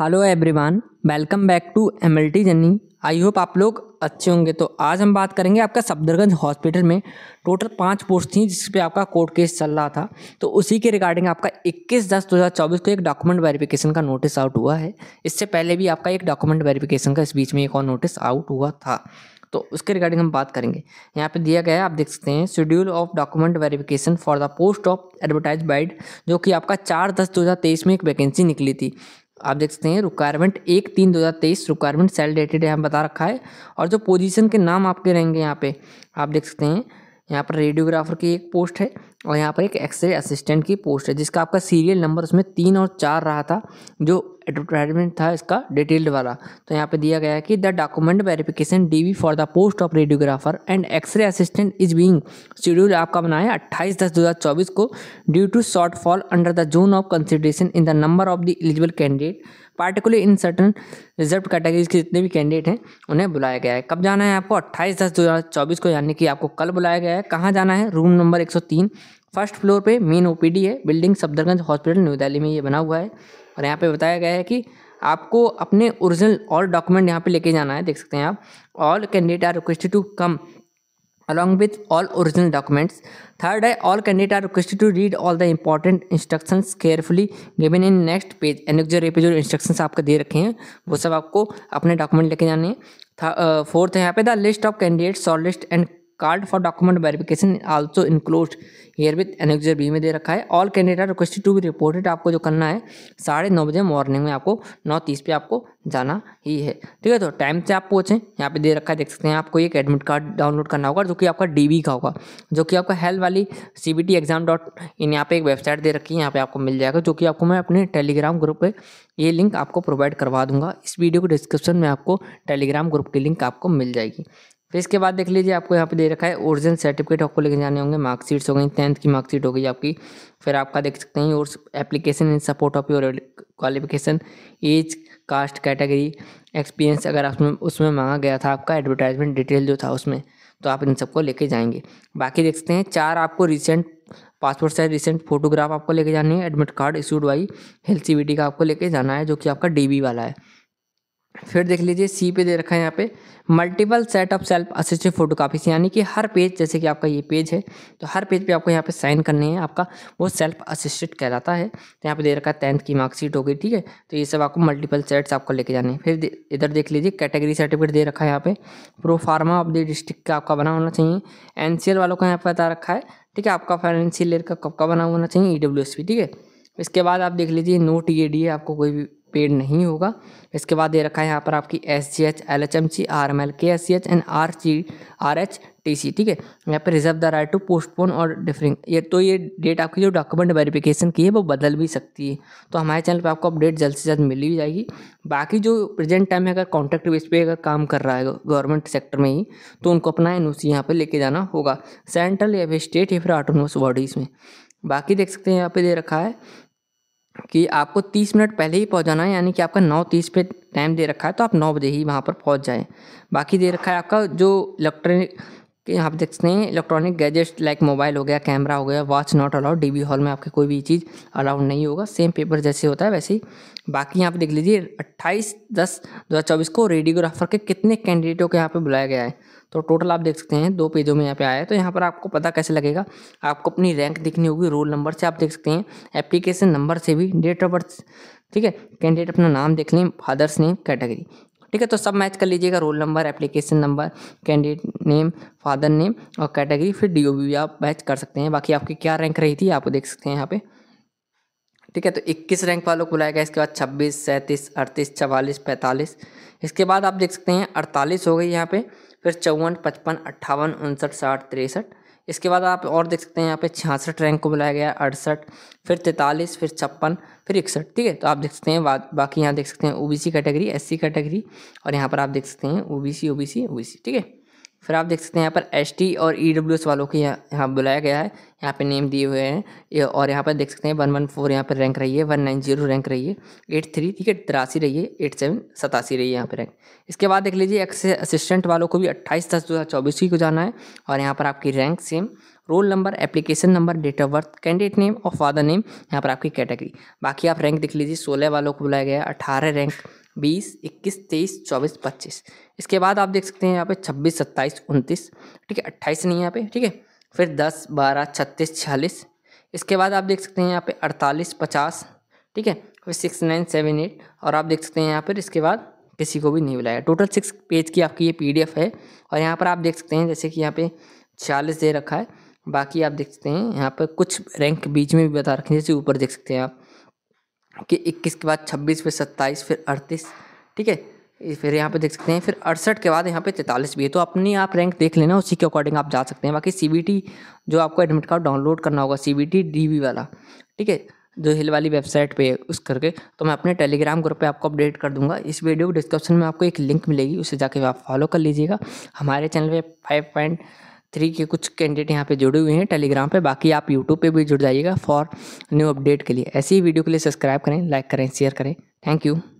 hello everyone welcome back to M L T journey I hope आप लोग अच्छे होंगे तो आज हम बात करेंगे आपका सफदरगंज हॉस्पिटल में टोटल पाँच पोस्ट थी जिस पे आपका कोर्ट केस चल रहा था तो उसी के रिगार्डिंग आपका 21 दस 2024 को एक डॉक्यूमेंट वेरिफिकेशन का नोटिस आउट हुआ है इससे पहले भी आपका एक डॉक्यूमेंट वेरिफिकेशन का इस बीच में एक और नोटिस आउट हुआ था तो उसके रिगार्डिंग हम बात करेंगे यहाँ पे दिया गया है आप देख सकते हैं schedule of document verification for the post of advertise bide जो कि आपका चार दस दो हज़ार तेईस में एक वैकेंसी निकली थी आप देख सकते हैं रिक्वायरमेंट एक तीन दो हज़ार तेईस रिक्वायरमेंट सेल डेटेड यहाँ बता रखा है और जो पोजीशन के नाम आपके रहेंगे यहाँ पे आप देख सकते हैं यहाँ पर रेडियोग्राफर की एक पोस्ट है और यहाँ पर एक एक्सरे असिस्टेंट की पोस्ट है जिसका आपका सीरियल नंबर उसमें तीन और चार रहा था जो एडवर्टाइजमेंट था इसका डिटेल्ड वाला तो यहाँ पे दिया गया है कि the document verification DV for the post of radiographer and X ray assistant is being schedule आपका बनाया है अट्ठाईस दस दो हज़ार चौबीस को due to short fall under the zone of consideration in the number of the eligible candidate particular in certain reserve categories के जितने भी कैंडिडेट हैं उन्हें बुलाया गया है कब जाना है आपको अट्ठाईस दस दो हज़ार चौबीस को यानी कि आपको कल बुलाया गया है कहाँ जाना है रूम नंबर एक सौ तीन फर्स्ट फ्लोर पे मेन ओपीडी है बिल्डिंग सफदरगंज हॉस्पिटल न्यू दिल्ली में ये बना हुआ है और यहाँ पे बताया गया है कि आपको अपने ओरिजिनल ऑल डॉक्यूमेंट यहाँ पे लेके जाना है देख सकते हैं आप all candidate are requested to come with all original original third है all candidate are request to read all the important instruction carefully given in next page एन जो पे जो इंस्ट्रक्शंस आपको दे रखे हैं वो सब आपको अपने डॉक्यूमेंट लेके जाने हैं फोर्थ है यहाँ पे the list of candidates short list and card for document verification also include here with annexure B में दे रखा है all candidate requested to be reported आपको जो करना है साढ़े नौ बजे मॉर्निंग में आपको नौ तीस पे आपको जाना ही है ठीक है तो टाइम से आप पहुँचें यहाँ पे दे रखा है देख सकते हैं आपको एक एडमिट कार्ड डाउनलोड करना होगा जो कि आपका डी का होगा जो कि आपका हेल्थ वाली C B T exam dot in यहाँ पे एक वेबसाइट दे रखी है यहाँ पर आपको मिल जाएगा जो कि आपको मैं अपने टेलीग्राम ग्रुप पे ये लिंक आपको प्रोवाइड करवा दूंगा इस वीडियो के डिस्क्रिप्शन में आपको टेलीग्राम ग्रुप की लिंक आपको मिल जाएगी फिर इसके बाद देख लीजिए आपको यहाँ पे दे रखा है ओरिजिनल सर्टिफिकेट आपको लेके जाने होंगे मार्कशीट्स हो गई टेंथ की मार्कशीट हो गई आपकी फिर आपका देख सकते हैं और application in support of your qualification age caste category experience अगर उसमें उसमें मांगा गया था आपका एडवर्टाइजमेंट डिटेल जो था उसमें तो आप इन सबको लेके जाएंगे बाकी देख सकते हैं चार आपको recent passport size recent photograph आपको लेके जानी है admit card issued by health C का आपको लेके जाना है जो कि आपका डी वाला है फिर देख लीजिए सी पे दे रखा है यहाँ पे multiple set of self assisted photo copies यानी कि हर पेज जैसे कि आपका ये पेज है तो हर पेज पे आपको यहाँ पे साइन करने हैं आपका वो सेल्फ असिस्टेड कहलाता है तो यहाँ पे दे रखा है टेंथ की मार्कशीट हो गई ठीक है तो ये सब आपको मल्टीपल सेट्स आपको लेके जाने फिर इधर देख लीजिए कैटेगरी सर्टिफिकेट दे रखा है यहाँ पे प्रोफार्मा ऑफ द डिस्ट्रिक्ट का आपका बना होना चाहिए एन वालों का यहाँ पे बता रखा है ठीक है आपका फाइनेंशियल ईयर का कब का बना होना चाहिए ई e ठीक है इसके बाद आप देख लीजिए नोट ये डी आपको कोई भी पेड नहीं होगा इसके बाद दे रखा है यहाँ पर आपकी S G H L H M C R M L K S C H and R C R H T C ठीक है यहाँ पर reserve the right to postpone और डिफरिंग ये तो ये डेट आपकी जो डॉक्यूमेंट वेरिफिकेशन की है वो बदल भी सकती है तो हमारे चैनल पे आपको अपडेट जल्द से जल्द मिल भी जाएगी बाकी जो प्रेजेंट टाइम में अगर कॉन्ट्रैक्ट बेस पे अगर काम कर रहा है गवर्नमेंट सेक्टर में ही तो उनको अपना एन ओ सी यहाँ पर लेके जाना होगा सेंट्रल या फिर स्टेट या फिर ऑटोनोमस बॉडीज़ में बाकी देख सकते हैं यहाँ पे दे रखा है कि आपको तीस मिनट पहले ही जाना है यानी कि आपका नौ तीस पे टाइम दे रखा है तो आप नौ बजे ही वहाँ पर पहुँच जाएँ बाकी दे रखा है आपका जो इलेक्ट्रॉनिक कि आप देख सकते हैं इलेक्ट्रॉनिक गैजेट्स लाइक मोबाइल हो गया कैमरा हो गया watch not allowed DB hall में आपके कोई भी चीज़ अलाउड नहीं होगा सेम पेपर जैसे होता है वैसे ही बाकी यहाँ पे देख लीजिए 28 दस 2024 को रेडियोग्राफर के कितने कैंडिडेटों को यहाँ पे बुलाया गया है तो टोटल आप देख सकते हैं दो पेजों में यहाँ पे आया है तो यहाँ पर आपको पता कैसे लगेगा आपको अपनी रैंक दिखनी होगी रोल नंबर से आप देख सकते हैं एप्लीकेशन नंबर से भी डेट ऑफ बर्थ ठीक है कैंडिडेट अपना नाम देख लें फादर्स नेम कैटेगरी ठीक है तो सब मैच कर लीजिएगा roll number application number candidate name father name और कैटेगरी फिर डी भी आप मैच कर सकते हैं बाकी आपकी क्या रैंक रही थी आप देख सकते हैं यहाँ पे ठीक है तो 21 रैंक वालों को बुलाया गया इसके बाद 26, सैंतीस अड़तीस चवालीस पैंतालीस इसके बाद आप देख सकते हैं 48 हो गई यहाँ पे फिर चौवन पचपन अट्ठावन उनसठ साठ तिरसठ इसके बाद आप और देख सकते हैं यहाँ पे छियासठ रैंक को बुलाया गया अड़सठ फिर तैंतालीस फिर छप्पन फिर इकसठ ठीक है तो आप देख सकते हैं बाकी यहाँ देख सकते हैं ओबीसी कैटेगरी एससी कैटेगरी और यहाँ पर आप देख सकते हैं ओबीसी ओबीसी ओबीसी ठीक है फिर आप देख सकते हैं यहाँ पर एस टी और ई डब्ल्यू एस वालों को यहाँ यहाँ बुलाया गया है यहाँ पे नेम दिए हुए हैं और यहाँ पर देख सकते हैं वन वन फोर यहाँ पर रैंक रही है वन नाइन जीरो रैंक रही है एट थ्री ठीक है तिरासी रही है एट सेवन सतासी रही है यहाँ पर रैंक इसके बाद देख लीजिए एक्स असिस्टेंट वालों को भी अट्ठाईस दस दो हज़ार चौबीस को जाना है और यहाँ पर आपकी rank same roll number application number date of birth candidate name और फादर नेम यहाँ पर आपकी कैटेगरी बाकी आप रैंक देख लीजिए सोलह वालों को बुलाया गया अठारह रैंक बीस इक्कीस तेईस चौबीस पच्चीस इसके बाद आप देख सकते हैं यहाँ पे छब्बीस सत्ताईस उनतीस ठीक है अट्ठाईस नहीं यहाँ पे ठीक है फिर दस बारह छत्तीस छियालीस इसके बाद आप देख सकते हैं यहाँ पे अड़तालीस पचास ठीक है फिर सिक्स नाइन सेवन एट और आप देख सकते हैं यहाँ पर इसके बाद किसी को भी नहीं बुलाया टोटल सिक्स पेज की आपकी ये पी है और यहाँ पर आप देख सकते हैं जैसे कि यहाँ पर छियालीस दे रखा है बाकी आप देख सकते हैं यहाँ पर कुछ रैंक बीच में भी बता रखे हैं जैसे ऊपर देख सकते हैं आप कि इक्कीस के बाद छब्बीस फिर सत्ताईस फिर अड़तीस ठीक है फिर यहाँ पे देख सकते हैं फिर अड़सठ के बाद यहाँ पे तैंतालीस भी है तो अपनी आप रैंक देख लेना उसी के अकॉर्डिंग आप जा सकते हैं बाकी सी जो आपको एडमिट कार्ड डाउनलोड करना होगा सी बी टी वाला ठीक है जो हिल वाली वेबसाइट पे उस करके तो मैं अपने टेलीग्राम ग्रुप पे आपको अपडेट कर दूंगा इस वीडियो के डिस्क्रिप्शन में आपको एक लिंक मिलेगी उसे जाके आप फॉलो कर लीजिएगा हमारे चैनल पे फाइव पॉइंट थ्री के कुछ कैंडिडेट यहाँ पे जुड़े हुए हैं टेलीग्राम पे बाकी आप यूट्यूब पे भी जुड़ जाइएगा फॉर न्यू अपडेट के लिए ऐसी वीडियो के लिए सब्सक्राइब करें लाइक करें शेयर करें थैंक यू